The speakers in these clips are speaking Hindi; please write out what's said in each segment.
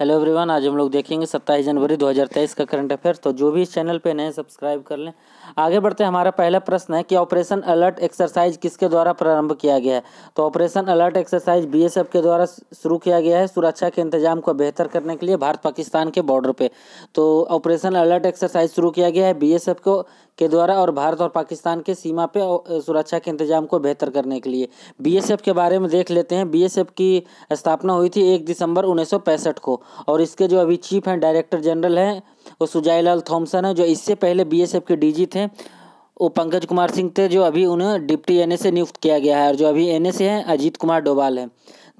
हेलो एवरीवन आज हम लोग देखेंगे सत्ताईस जनवरी 2023 का करंट अफेयर तो जो भी इस चैनल पे नए सब्सक्राइब कर लें आगे बढ़ते हमारा पहला प्रश्न है कि ऑपरेशन अलर्ट एक्सरसाइज किसके द्वारा प्रारंभ किया गया है तो ऑपरेशन अलर्ट एक्सरसाइज बीएसएफ के द्वारा शुरू किया गया है सुरक्षा के इंतजाम को बेहतर करने के लिए भारत पाकिस्तान के बॉर्डर पर तो ऑपरेशन अलर्ट एक्सरसाइज शुरू किया गया है बी को के द्वारा और भारत और पाकिस्तान के सीमा पे सुरक्षा के इंतजाम को बेहतर करने के लिए बीएसएफ के बारे में देख लेते हैं बीएसएफ की स्थापना हुई थी एक दिसंबर उन्नीस को और इसके जो अभी चीफ हैं डायरेक्टर जनरल हैं वो सुजाई लाल थॉम्सन है जो इससे पहले बी के डी थे वो पंकज कुमार सिंह थे जो अभी उन्हें डिप्टी एन नियुक्त किया गया है और जो अभी एन हैं अजीत कुमार डोभाल हैं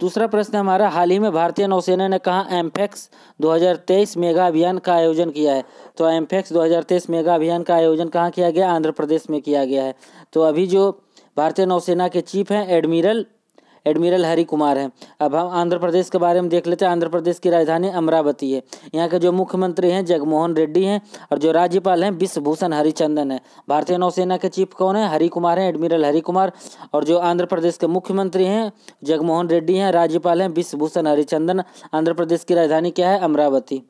दूसरा प्रश्न हमारा हाल ही में भारतीय नौसेना ने कहा एम्फेक्स e 2023 मेगा अभियान का आयोजन किया है तो एम्फेक्स e 2023 मेगा अभियान का आयोजन कहाँ किया गया आंध्र प्रदेश में किया गया है तो अभी जो भारतीय नौसेना के चीफ हैं एडमिरल एडमिरल हरी कुमार हैं अब हम आंध्र प्रदेश के बारे में देख लेते हैं आंध्र प्रदेश की राजधानी अमरावती है यहाँ के जो मुख्यमंत्री हैं जगमोहन रेड्डी हैं और जो राज्यपाल हैं विश्वभूषण हरिचंदन है भारतीय नौसेना के चीफ कौन है हरि कुमार हैं एडमिरल हरि कुमार और जो आंध्र प्रदेश के मुख्यमंत्री हैं जगमोहन रेड्डी हैं राज्यपाल हैं विश्वभूषण हरिचंदन आंध्र प्रदेश की राजधानी क्या है अमरावती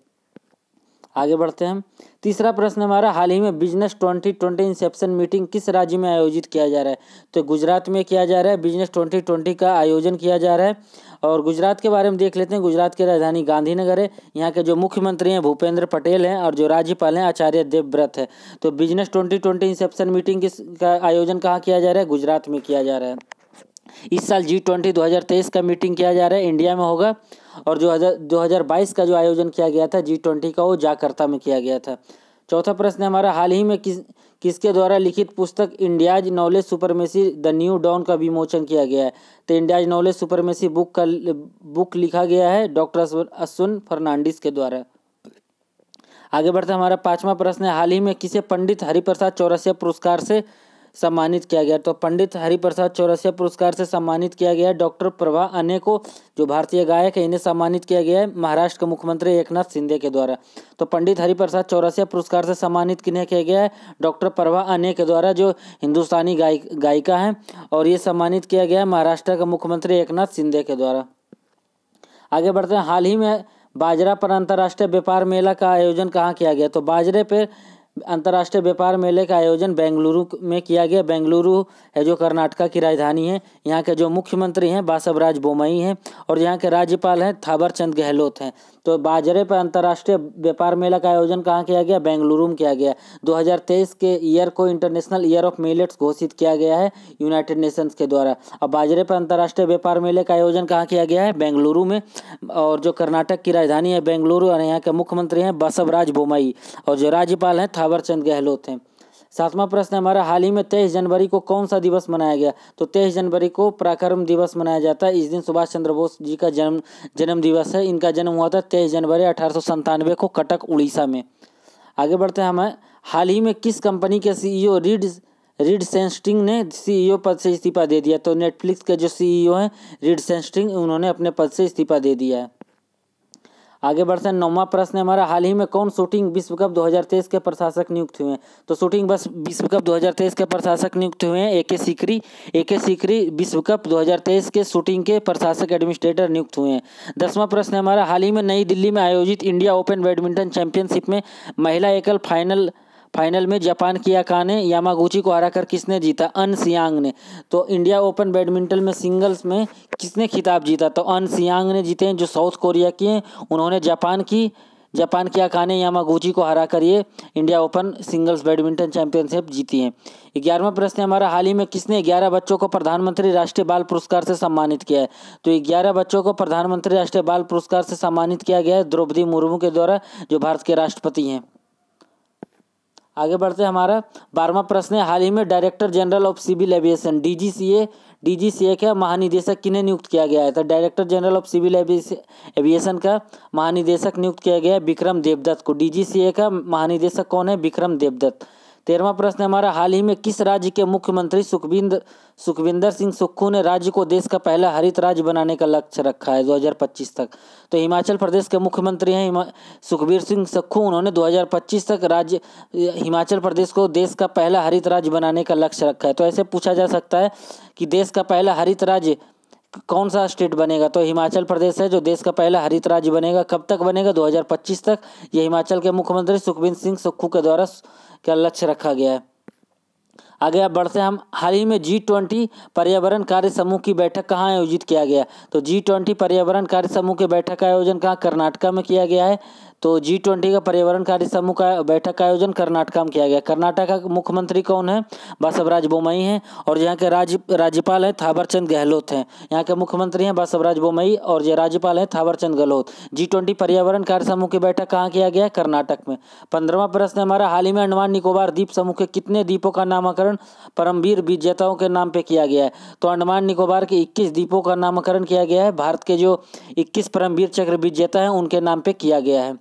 आगे बढ़ते हैं तीसरा प्रश्न हमारा हाल ही में business twenty twenty inception meeting किस राज्य में आयोजित किया जा रहा है तो गुजरात में किया जा रहा है बिजनेस ट्वेंटी ट्वेंटी का आयोजन किया जा रहा है और गुजरात के बारे में देख लेते हैं गुजरात की राजधानी गांधीनगर है यहाँ के जो मुख्यमंत्री हैं भूपेंद्र पटेल हैं और जो राज्यपाल हैं आचार्य देवव्रत है तो business twenty twenty inception meeting किस का आयोजन कहाँ किया जा रहा है गुजरात में किया जा रहा है इस साल जी ट्वेंटी दो का मीटिंग किया जा रहा है इंडिया में होगा और जो हज़ार दो हज़ार बाईस का जो आयोजन किया गया था जी ट्वेंटी का वो जाकर्ता में किया गया था चौथा प्रश्न है हमारा हाल ही में किस किसके द्वारा लिखित पुस्तक India's knowledge supremacy the new dawn का विमोचन किया गया है तो इंडियाज नॉलेज सुपरमेसी बुक का बुक लिखा गया है डॉक्टर अश्विन फर्नांडिस के द्वारा आगे बढ़ते हमारा पांचवा प्रश्न है हाल ही में किसे पंडित हरिप्रसाद चौरसिया पुरस्कार से सम्मानित किया गया तो पंडित हरिप्रसाद चौरसिया पुरस्कार से सम्मानित किया गया डॉक्टर प्रभा अने को जो भारतीय गायक है इन्हें सम्मानित किया गया है महाराष्ट्र के मुख्यमंत्री एकनाथ शिंदे के द्वारा तो पंडित हरिप्रसाद चौरसिया पुरस्कार से सम्मानित किन्हें किया गया है डॉक्टर प्रभा अने के द्वारा जो हिंदुस्तानी गाय गायिका है और ये सम्मानित किया गया है महाराष्ट्र के मुख्यमंत्री एकनाथ शिंदे के द्वारा आगे बढ़ते हैं हाल ही में बाजरा पर अंतर्राष्ट्रीय व्यापार मेला का आयोजन कहाँ किया गया तो बाजरे पर अंतर्राष्ट्रीय व्यापार मेले का आयोजन बेंगलुरु में किया गया बेंगलुरु है जो कर्नाटका की राजधानी है यहाँ के जो मुख्यमंत्री हैं बासवराज बोमई हैं और यहाँ के राज्यपाल हैं चंद गहलोत हैं तो बाजरे पर अंतर्राष्ट्रीय व्यापार मेला का आयोजन कहाँ किया गया बेंगलुरु में किया गया 2023 के ईयर को इंटरनेशनल ईयर ऑफ मिलेट्स घोषित किया गया है यूनाइटेड नेशंस के द्वारा अब बाजरे पर अंतर्राष्ट्रीय व्यापार मेले का आयोजन कहाँ किया गया है बेंगलुरु में और जो कर्नाटक की राजधानी है बेंगलुरु और यहाँ के मुख्यमंत्री हैं बसवराज बोमई और जो राज्यपाल हैं थावर थावरचंद चंद गहलोत हैं सातवां प्रश्न हमारा हाल ही में तेईस जनवरी को कौन सा दिवस मनाया गया तो तेईस जनवरी को पराक्रम दिवस मनाया जाता है इस दिन सुभाष चंद्र बोस जी का जन्म जन्म दिवस है इनका जन्म हुआ था तेईस जनवरी अठारह को कटक उड़ीसा में आगे बढ़ते हैं हमें हाल ही में किस कंपनी के CEO e Reed Reed Hastings ने सीईओ e पद से इस्तीफा दे दिया तो नेटफ्लिक्स के जो सीईओ e हैं रीड सेंस्टिंग उन्होंने अपने पद से इस्तीफा दे दिया है आगे बढ़ते हैं नौवा प्रश्न हमारा हाल ही में कौन शूटिंग विश्व कप 2023 के प्रशासक नियुक्त हुए तो शूटिंग बस विश्व कप 2023 के प्रशासक नियुक्त हुए हैं ए के सीकरी ए के सीकरी विश्व कप 2023 के शूटिंग के प्रशासक एडमिनिस्ट्रेटर नियुक्त हुए हैं दसवां प्रश्न हमारा हाल ही में नई दिल्ली में आयोजित इंडिया ओपन बैडमिंटन चैंपियनशिप में महिला एकल फाइनल फाइनल में जापान की अकाने यामागुची को हराकर किसने जीता अन सियांग ने तो इंडिया ओपन बैडमिंटन में सिंगल्स में किसने खिताब जीता तो अन सियांग ने जीते हैं जो साउथ कोरिया की हैं उन्होंने जापान की जापान की अकाने यामागुची को कर ये India Open singles badminton championship जीती हैं ग्यारहवा प्रश्न हमारा हाल ही में किसने ग्यारह बच्चों को प्रधानमंत्री राष्ट्रीय बाल पुरस्कार से सम्मानित किया है तो ग्यारह बच्चों को प्रधानमंत्री राष्ट्रीय बाल पुरस्कार से सम्मानित किया गया है द्रौपदी मुर्मू के द्वारा जो भारत के राष्ट्रपति हैं आगे बढ़ते हैं हमारा बारहवा प्रश्न है हाल ही में director general of civil aviation D G C A D G C A का महानिदेशक किन्हें नियुक्त किया गया है तो director general of civil aviation का महानिदेशक नियुक्त किया गया है विक्रम देवदत्त को डी जी सी ए का महानिदेशक कौन है विक्रम देवदत्त तेरहवा प्रश्न हमारा हाल ही में किस राज्य के मुख्यमंत्री सुखविंदर सुखविंदर सिंह सुक्खू ने राज्य को देश का पहला हरित राज्य बनाने का लक्ष्य रखा है 2025 तक तो हिमाचल प्रदेश के मुख्यमंत्री हैं सुखबीर सिंह सुक्खू उन्होंने 2025 तक राज्य हिमाचल प्रदेश को देश का पहला हरित राज्य बनाने का लक्ष्य रखा है तो ऐसे पूछा जा सकता है कि देश का पहला हरित राज्य कौन सा स्टेट बनेगा तो हिमाचल प्रदेश है जो देश का पहला हरित राज्य बनेगा कब तक बनेगा 2025 तक यह हिमाचल के मुख्यमंत्री सुखबीर सिंह सुक्खू के द्वारा क्या लक्ष्य रखा गया है आगे आप बढ़ते हैं हम हाल ही में जी ट्वेंटी पर्यावरण कार्य समूह की बैठक कहाँ आयोजित किया गया तो जी ट्वेंटी पर्यावरण कार्य समूह के बैठक का आयोजन कहाँ कर्नाटका में किया गया है तो जी ट्वेंटी का पर्यावरण कार्य समूह का बैठक का आयोजन कर्नाटका में किया गया कर्नाटक का मुख्यमंत्री कौन है बसवराज बोमई हैं और यहाँ के राज्य राज्यपाल हैं थावरचंद गहलोत हैं यहाँ के मुख्यमंत्री हैं बसवराज बोमई और जो राज्यपाल हैं थावरचंद गहलोत जी ट्वेंटी पर्यावरण कार्य समूह की बैठक कहाँ किया गया कर्नाटक में पंद्रहवा प्रश्न हमारा हाल ही में अंडमान निकोबार द्वीप समूह के कितने द्वीपों का नामांकरण नामकरण परमवीर विजेताओं के नाम पे किया गया है तो अंडमान निकोबार के 21 द्वीपों का नामकरण किया गया है भारत के जो 21 परमवीर चक्र विजेता हैं उनके नाम पे किया गया है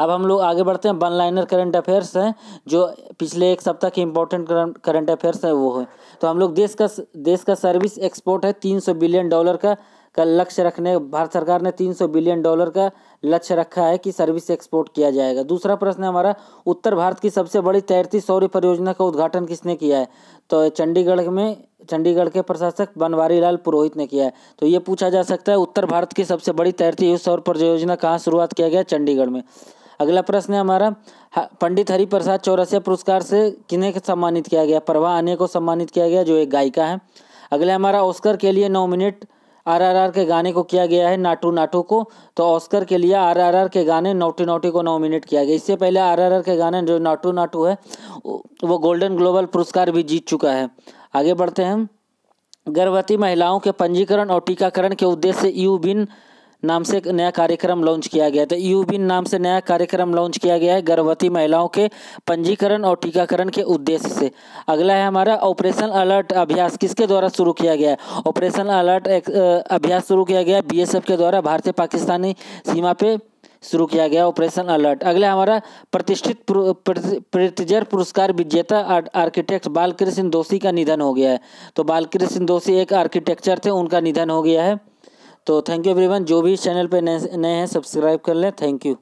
अब हम लोग आगे बढ़ते हैं वन लाइनर करंट अफेयर्स हैं जो पिछले एक सप्ताह के इंपॉर्टेंट करंट अफेयर्स हैं वो है तो हम लोग देश का देश का सर्विस एक्सपोर्ट है तीन बिलियन डॉलर का का लक्ष्य रखने भारत सरकार ने 300 बिलियन डॉलर का लक्ष्य रखा है कि सर्विस एक्सपोर्ट किया जाएगा दूसरा प्रश्न हमारा उत्तर भारत की सबसे बड़ी तैरती सौर्य परियोजना का उद्घाटन किसने किया है तो चंडीगढ़ में चंडीगढ़ के प्रशासक बनवारी लाल पुरोहित ने किया है तो ये पूछा जा सकता है उत्तर भारत की सबसे बड़ी तैरती सौर परियोजना कहाँ शुरुआत किया गया चंडीगढ़ में अगला प्रश्न है हमारा पंडित हरिप्रसाद चौरसिया पुरस्कार से किन्हें सम्मानित किया गया प्रभा आने को सम्मानित किया गया जो एक गायिका है अगला हमारा ऑस्कर के लिए नॉमिनेट आरआरआर के गाने को किया गया है नाटू नाटू को तो ऑस्कर के लिए आरआरआर के गाने नोटी नोटी को नॉमिनेट किया गया इससे पहले आरआरआर के गाने जो नाटू नाटू है वो गोल्डन ग्लोबल पुरस्कार भी जीत चुका है आगे बढ़ते हैं गर्भवती महिलाओं के पंजीकरण और टीकाकरण के उद्देश्य यू बिन तो e नाम से नया कार्यक्रम लॉन्च किया गया था यूबिन नाम से नया कार्यक्रम लॉन्च किया गया है गर्भवती महिलाओं के पंजीकरण और टीकाकरण के उद्देश्य से अगला है हमारा ऑपरेशन अलर्ट अभ्यास किसके द्वारा शुरू किया गया है ऑपरेशन अलर्ट अभ्यास शुरू किया गया बी के द्वारा भारतीय पाकिस्तानी सीमा पे शुरू किया गया ऑपरेशन अलर्ट अगला हमारा प्रतिष्ठित प्रतिजर पुरस्कार विजेता आर्किटेक्ट बालकृष्ण दोषी का निधन हो गया है तो बालकृष्ण दोषी एक आर्किटेक्चर थे उनका निधन हो गया है तो थैंक यू एवरीवन जो भी इस चैनल पे नए हैं सब्सक्राइब कर लें थैंक यू